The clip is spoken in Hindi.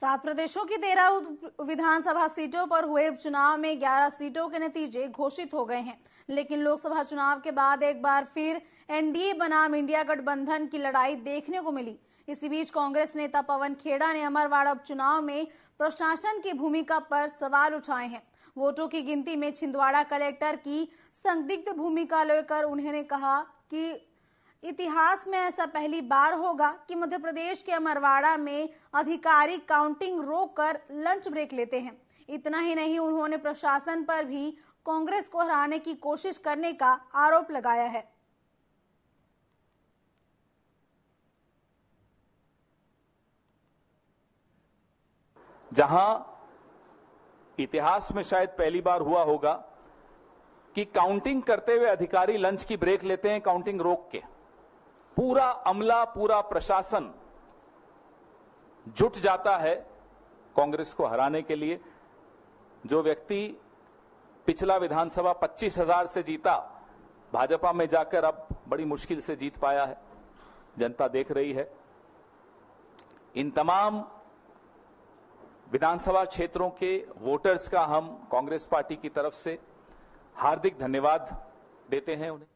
सात प्रदेशों की तेरह विधानसभा सीटों पर हुए उपचुनाव में ग्यारह सीटों के नतीजे घोषित हो गए हैं लेकिन लोकसभा चुनाव के बाद एक बार फिर एनडीए बनाम इंडिया गठबंधन की लड़ाई देखने को मिली इसी बीच कांग्रेस नेता पवन खेड़ा ने अमरवाड़ा उपचुनाव में प्रशासन की भूमिका पर सवाल उठाए हैं वोटों की गिनती में छिंदवाड़ा कलेक्टर की संदिग्ध भूमिका लेकर उन्होंने कहा कि इतिहास में ऐसा पहली बार होगा कि मध्य प्रदेश के अमरवाड़ा में अधिकारी काउंटिंग रोककर लंच ब्रेक लेते हैं इतना ही नहीं उन्होंने प्रशासन पर भी कांग्रेस को हराने की कोशिश करने का आरोप लगाया है जहां इतिहास में शायद पहली बार हुआ होगा कि काउंटिंग करते हुए अधिकारी लंच की ब्रेक लेते हैं काउंटिंग रोक के पूरा अमला पूरा प्रशासन जुट जाता है कांग्रेस को हराने के लिए जो व्यक्ति पिछला विधानसभा पच्चीस हजार से जीता भाजपा में जाकर अब बड़ी मुश्किल से जीत पाया है जनता देख रही है इन तमाम विधानसभा क्षेत्रों के वोटर्स का हम कांग्रेस पार्टी की तरफ से हार्दिक धन्यवाद देते हैं उन्हें